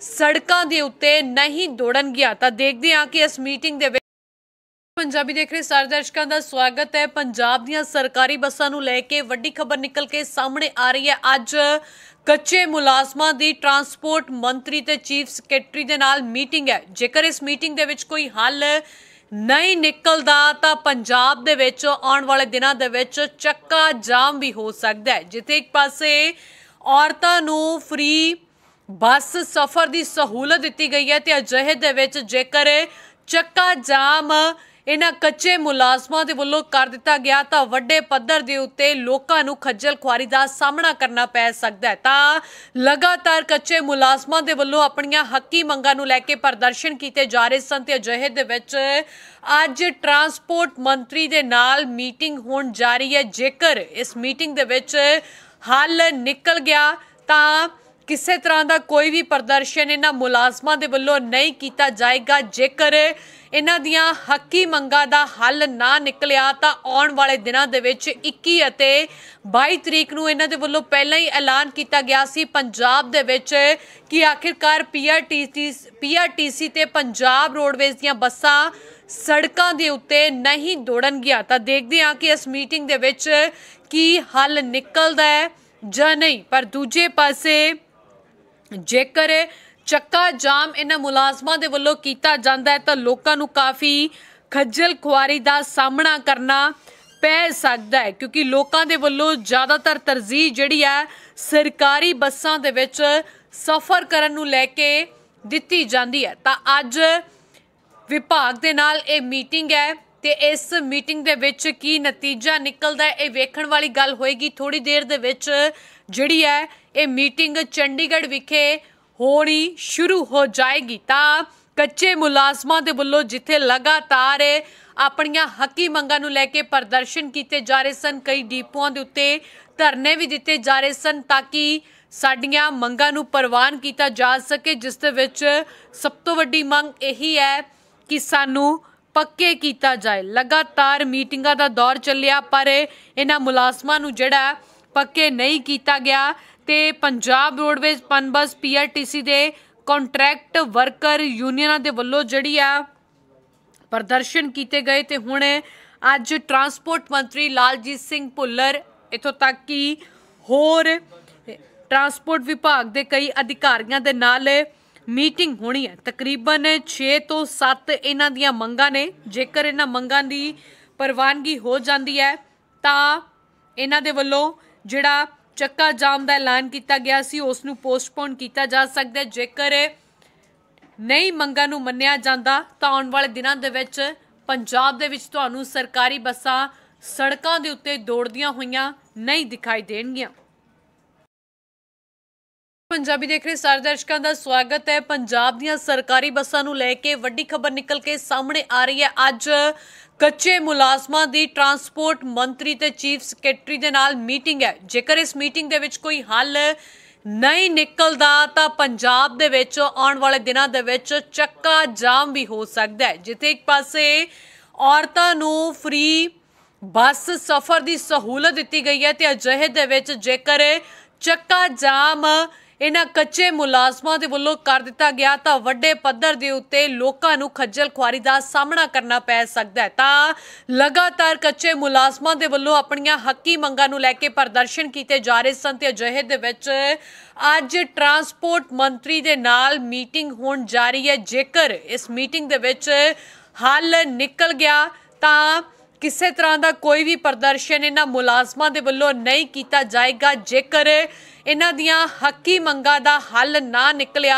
ਸੜਕਾਂ ਦੇ ਉੱਤੇ ਨਹੀਂ ਦੌੜਨਗੀਆਂ ਤਾਂ ਦੇਖਦੇ ਹਾਂ ਕਿ ਇਸ ਮੀਟਿੰਗ ਦੇ ਵਿੱਚ ਪੰਜਾਬੀ ਦੇਖ ਰਹੇ ਸਾਰੇ ਦਰਸ਼ਕਾਂ ਦਾ ਸਵਾਗਤ ਹੈ ਪੰਜਾਬ ਦੀਆਂ ਸਰਕਾਰੀ ਬੱਸਾਂ ਨੂੰ ਲੈ ਕੇ ਵੱਡੀ ਖਬਰ ਨਿਕਲ ਕੇ ਸਾਹਮਣੇ ਆ ਰਹੀ ਹੈ ਅੱਜ ਕੱਚੇ ਮੁਲਾਜ਼ਮਾਂ ਦੀ ਟਰਾਂਸਪੋਰਟ ਮੰਤਰੀ ਤੇ ਚੀਫ ਸਕੱਟਰੀ ਦੇ ਨਾਲ ਮੀਟਿੰਗ ਹੈ ਜੇਕਰ ਇਸ ਮੀਟਿੰਗ ਦੇ ਵਿੱਚ ਕੋਈ ਹੱਲ ਨਹੀਂ ਨਿਕਲਦਾ ਤਾਂ ਪੰਜਾਬ ਦੇ ਵਿੱਚ ਆਉਣ ਵਾਲੇ ਦਿਨਾਂ ਦੇ ਵਿੱਚ ਚੱਕਾ ਜਾਮ ਵੀ ਹੋ ਸਕਦਾ ਹੈ ਜਿੱਥੇ ਇੱਕ ਪਾਸੇ ਔਰਤਾਂ ਨੂੰ ਫ੍ਰੀ ਬੱਸ ਸਫ਼ਰ ਦੀ ਸਹੂਲਤ ਦਿੱਤੀ ਗਈ ਹੈ ਤੇ ਅਜਿਹੇ ਦੇ ਵਿੱਚ ਜੇਕਰ ਚੱਕਾ ਜਾਮ ਇਹਨਾਂ ਕੱਚੇ ਮੁਲਾਜ਼ਮਾਂ ਦੇ ਵੱਲੋਂ ਕਰ ਦਿੱਤਾ ਗਿਆ ਤਾਂ ਵੱਡੇ ਪੱਧਰ ਦੇ ਉੱਤੇ ਲੋਕਾਂ ਨੂੰ ਖੱਜਲ ਖੁਆਰੀ ਦਾ ਸਾਹਮਣਾ ਕਰਨਾ ਪੈ ਸਕਦਾ ਹੈ ਤਾਂ ਲਗਾਤਾਰ ਕੱਚੇ ਮੁਲਾਜ਼ਮਾਂ ਦੇ ਵੱਲੋਂ ਆਪਣੀਆਂ ਹੱਕੀ ਮੰਗਾਂ ਨੂੰ ਲੈ ਕੇ ਪ੍ਰਦਰਸ਼ਨ ਕੀਤੇ ਜਾ ਰਹੇ ਸਨ ਤੇ ਅਜਿਹੇ ਦੇ ਵਿੱਚ ਅੱਜ ਟਰਾਂਸਪੋਰਟ ਮੰਤਰੀ ਦੇ ਨਾਲ ਮੀਟਿੰਗ ਹੋਣ ਜਾ ਰਹੀ ਹੈ ਜੇਕਰ ਇਸ ਮੀਟਿੰਗ ਦੇ ਵਿੱਚ ਹੱਲ ਨਿਕਲ ਗਿਆ ਤਾਂ ਕਿਸੇ ਤਰ੍ਹਾਂ ਦਾ ਕੋਈ ਵੀ ਪ੍ਰਦਰਸ਼ਨ ਇਹਨਾਂ ਮੁਲਾਜ਼ਮਾਂ ਦੇ ਵੱਲੋਂ ਨਹੀਂ ਕੀਤਾ ਜਾਏਗਾ ਜੇਕਰ ਇਹਨਾਂ ਦੀਆਂ ਹੱਕੀ ਮੰਗਾਂ ਦਾ ਹੱਲ ਨਾ ਨਿਕਲਿਆ ਤਾਂ ਆਉਣ ਵਾਲੇ ਦਿਨਾਂ ਦੇ ਵਿੱਚ 21 ਅਤੇ 22 ਤਰੀਕ ਨੂੰ ਇਹਨਾਂ ਦੇ ਵੱਲੋਂ ਪਹਿਲਾਂ ਹੀ ਐਲਾਨ ਕੀਤਾ ਗਿਆ ਸੀ ਪੰਜਾਬ ਦੇ ਵਿੱਚ ਕਿ ਆਖਿਰਕਾਰ ਪੀਆਰਟੀਸੀ ਪੀਆਰਟੀਸੀ ਤੇ ਪੰਜਾਬ ਰੋਡਵੇਜ਼ ਦੀਆਂ ਬੱਸਾਂ ਸੜਕਾਂ ਦੇ ਉੱਤੇ ਨਹੀਂ ਦੌੜਨਗੀਆਂ ਤਾਂ ਦੇਖਦੇ ਹਾਂ ਕਿ ਇਸ ਮੀਟਿੰਗ ਦੇ ਵਿੱਚ ਕੀ ਹੱਲ ਨਿਕਲਦਾ ਹੈ ਜਾਂ ਨਹੀਂ ਪਰ ਦੂਜੇ ਪਾਸੇ ਜੇਕਰ ਚੱਕਾ ਜਾਮ ਇਹਨਾਂ ਮੁਲਾਜ਼ਮਾਂ ਦੇ ਵੱਲੋਂ ਕੀਤਾ ਜਾਂਦਾ ਹੈ ਤਾਂ ਲੋਕਾਂ ਨੂੰ ਕਾਫੀ ਖੱਜਲ ਖੁਆਰੀ ਦਾ ਸਾਹਮਣਾ ਕਰਨਾ ਪੈ ਸਕਦਾ ਹੈ ਕਿਉਂਕਿ ਲੋਕਾਂ ਦੇ ਵੱਲੋਂ ਜ਼ਿਆਦਾਤਰ ਤਰਜੀਹ ਜਿਹੜੀ ਹੈ ਸਰਕਾਰੀ ਬੱਸਾਂ ਦੇ ਵਿੱਚ ਸਫ਼ਰ ਕਰਨ ਨੂੰ ਲੈ ਕੇ ਦਿੱਤੀ ਜਾਂਦੀ ਹੈ ਤਾਂ ਅੱਜ ਵਿਭਾਗ ਦੇ ਨਾਲ ਇਹ ਮੀਟਿੰਗ ਹੈ ਤੇ ਇਸ ਮੀਟਿੰਗ ਦੇ ਵਿੱਚ ਕੀ ਨਤੀਜਾ ਨਿਕਲਦਾ ਇਹ ਵੇਖਣ ਵਾਲੀ ਗੱਲ ਹੋਏਗੀ ਥੋੜੀ ਦੇਰ ਦੇ ਵਿੱਚ ਜਿਹੜੀ ਹੈ ਇਹ ਮੀਟਿੰਗ ਚੰਡੀਗੜ੍ਹ ਵਿਖੇ ਹੋਣੀ ਸ਼ੁਰੂ ਹੋ ਜਾਏਗੀ ਤਾਂ ਕੱਚੇ ਮੁਲਾਜ਼ਮਾਂ ਦੇ ਵੱਲੋਂ ਜਿੱਥੇ ਲਗਾਤਾਰ ਆਪਣੀਆਂ ਹੱਕੀ ਮੰਗਾਂ ਨੂੰ ਲੈ ਕੇ ਪ੍ਰਦਰਸ਼ਨ ਕੀਤੇ ਜਾ ਰਹੇ ਸਨ ਕਈ ਡੀਪੂਆਂ ਦੇ ਉੱਤੇ ਧਰਨੇ ਵੀ ਦਿੱਤੇ ਜਾ ਰਹੇ ਸਨ ਤਾਂ ਕਿ ਸਾਡੀਆਂ ਮੰਗਾਂ ਨੂੰ ਪ੍ਰਵਾਨ ਕੀਤਾ ਜਾ ਸਕੇ ਜਿਸ ਦੇ ਵਿੱਚ ਸਭ ਤੋਂ ਵੱਡੀ ਮੰਗ ਇਹੀ ਹੈ ਕਿ ਸਾਨੂੰ ਪੱਕੇ ਕੀਤਾ ਜਾਏ ਲਗਾਤਾਰ ਮੀਟਿੰਗਾਂ ਦਾ ਦੌਰ ਚੱਲਿਆ ਪਰ ਇਹਨਾਂ ਮੁਲਾਜ਼ਮਾਂ ਨੂੰ ਜਿਹੜਾ ਪੱਕੇ ਨਹੀਂ ਕੀਤਾ ਗਿਆ ਤੇ ਪੰਜਾਬ ਰੋਡਵੇਜ਼ ਪਨਬਸ ਪੀਆਰਟੀਸੀ ਦੇ ਕੰਟਰੈਕਟ ਵਰਕਰ ਯੂਨੀਅਨਾਂ ਦੇ ਵੱਲੋਂ ਜਿਹੜੀ ਆ ਪ੍ਰਦਰਸ਼ਨ ਕੀਤੇ ਗਏ ਤੇ ਹੁਣ ਅੱਜ ਟਰਾਂਸਪੋਰਟ ਮੰਤਰੀ ਲਾਲਜੀਤ ਸਿੰਘ ਭੁੱਲਰ ਇਥੋਂ ਤੱਕ ਕੀ ਹੋਰ ਟਰਾਂਸਪੋਰਟ ਵਿਭਾਗ ਦੇ ਕਈ ਅਧਿਕਾਰੀਆਂ ਦੇ ਨਾਲ ਮੀਟਿੰਗ ਹੋਣੀ ਹੈ ਤਕਰੀਬਨ 6 ਤੋਂ 7 ਇਹਨਾਂ ਦੀਆਂ ਮੰਗਾਂ ਨੇ ਜੇਕਰ ਇਹਨਾਂ ਮੰਗਾਂ ਦੀ ਪ੍ਰਵਾਨਗੀ ਹੋ ਜਾਂਦੀ ਹੈ ਤਾਂ ਇਹਨਾਂ ਦੇ ਵੱਲੋਂ ਜਿਹੜਾ ਚੱਕਾ ਜਾਮ ਦਾ ਐਲਾਨ ਕੀਤਾ ਗਿਆ ਸੀ ਉਸ ਨੂੰ ਪੋਸਟਪੋਨ ਕੀਤਾ ਜਾ ਸਕਦਾ ਹੈ ਜੇਕਰ ਨਹੀਂ ਮੰਗਾਂ ਨੂੰ ਮੰਨਿਆ ਜਾਂਦਾ ਤਾਂ ਆਉਣ ਵਾਲੇ ਦਿਨਾਂ ਦੇ ਵਿੱਚ ਪੰਜਾਬ ਦੇ ਵਿੱਚ ਤੁਹਾਨੂੰ ਸਰਕਾਰੀ ਬੱਸਾਂ ਸੜਕਾਂ ਦੇ ਉੱਤੇ ਦੌੜਦੀਆਂ ਹੋਈਆਂ ਨਹੀਂ ਦਿਖਾਈ ਦੇਣਗੀਆਂ ਪੰਜਾਬੀ ਦੇਖ ਰਹੇ ਸਾਰੇ ਦਰਸ਼ਕਾਂ ਦਾ ਸਵਾਗਤ ਹੈ ਪੰਜਾਬ ਦੀਆਂ ਸਰਕਾਰੀ ਬੱਸਾਂ ਨੂੰ ਲੈ ਕੇ ਵੱਡੀ ਖਬਰ ਨਿਕਲ ਕੇ ਸਾਹਮਣੇ ਆ ਰਹੀ ਹੈ ਅੱਜ ਕੱਚੇ ਮੁਲਾਜ਼ਮਾਂ ਦੀ ਟਰਾਂਸਪੋਰਟ ਮੰਤਰੀ ਤੇ ਚੀਫ ਸਕੱਟਰੀ ਦੇ ਨਾਲ ਮੀਟਿੰਗ ਹੈ ਜੇਕਰ ਇਸ ਮੀਟਿੰਗ ਦੇ ਵਿੱਚ ਕੋਈ ਹੱਲ ਨਹੀਂ ਨਿਕਲਦਾ ਤਾਂ ਪੰਜਾਬ ਦੇ ਵਿੱਚ ਆਉਣ ਵਾਲੇ ਦਿਨਾਂ ਦੇ ਵਿੱਚ ਚੱਕਾ ਜਾਮ ਵੀ ਹੋ ਸਕਦਾ ਹੈ ਜਿੱਥੇ ਇੱਕ ਪਾਸੇ ਔਰਤਾਂ ਨੂੰ ਫ੍ਰੀ ਬੱਸ ਸਫ਼ਰ ਦੀ ਸਹੂਲਤ ਦਿੱਤੀ ਗਈ ਹੈ ਤੇ ਅਜਿਹੇ ਦੇ ਵਿੱਚ ਜੇਕਰ ਚੱਕਾ ਜਾਮ ਇਹਨਾਂ ਕੱਚੇ ਮੁਲਾਜ਼ਮਾਂ ਦੇ ਵੱਲੋਂ ਕਰ ਦਿੱਤਾ ਗਿਆ ਤਾਂ ਵੱਡੇ ਪੱਧਰ ਦੇ ਉੱਤੇ ਲੋਕਾਂ ਨੂੰ ਖੱਜਲ ਖੁਆਰੀ ਦਾ ਸਾਹਮਣਾ ਕਰਨਾ ਪੈ ਸਕਦਾ ਹੈ ਤਾਂ ਲਗਾਤਾਰ ਕੱਚੇ ਮੁਲਾਜ਼ਮਾਂ ਦੇ ਵੱਲੋਂ ਆਪਣੀਆਂ ਹੱਕੀ ਮੰਗਾਂ ਨੂੰ ਲੈ ਕੇ ਪ੍ਰਦਰਸ਼ਨ ਕੀਤੇ ਜਾ ਰਹੇ ਸਨ ਤੇ ਅਜਿਹੇ ਦੇ ਵਿੱਚ ਅੱਜ ਟਰਾਂਸਪੋਰਟ ਮੰਤਰੀ ਦੇ ਨਾਲ ਮੀਟਿੰਗ ਹੋਣ ਜਾ ਰਹੀ ਹੈ ਜੇਕਰ ਇਸ ਮੀਟਿੰਗ ਦੇ ਵਿੱਚ ਹੱਲ ਨਿਕਲ ਗਿਆ ਤਾਂ ਕਿਸੇ ਤਰ੍ਹਾਂ ਦਾ ਕੋਈ ਵੀ ਪ੍ਰਦਰਸ਼ਨ ਇਹਨਾਂ ਮੁਲਾਜ਼ਮਾਂ ਦੇ ਵੱਲੋਂ ਨਹੀਂ ਕੀਤਾ ਜਾਏਗਾ ਜੇਕਰ ਇਹਨਾਂ ਦੀਆਂ ਹੱਕੀ ਮੰਗਾਂ ਦਾ ਹੱਲ ਨਾ ਨਿਕਲਿਆ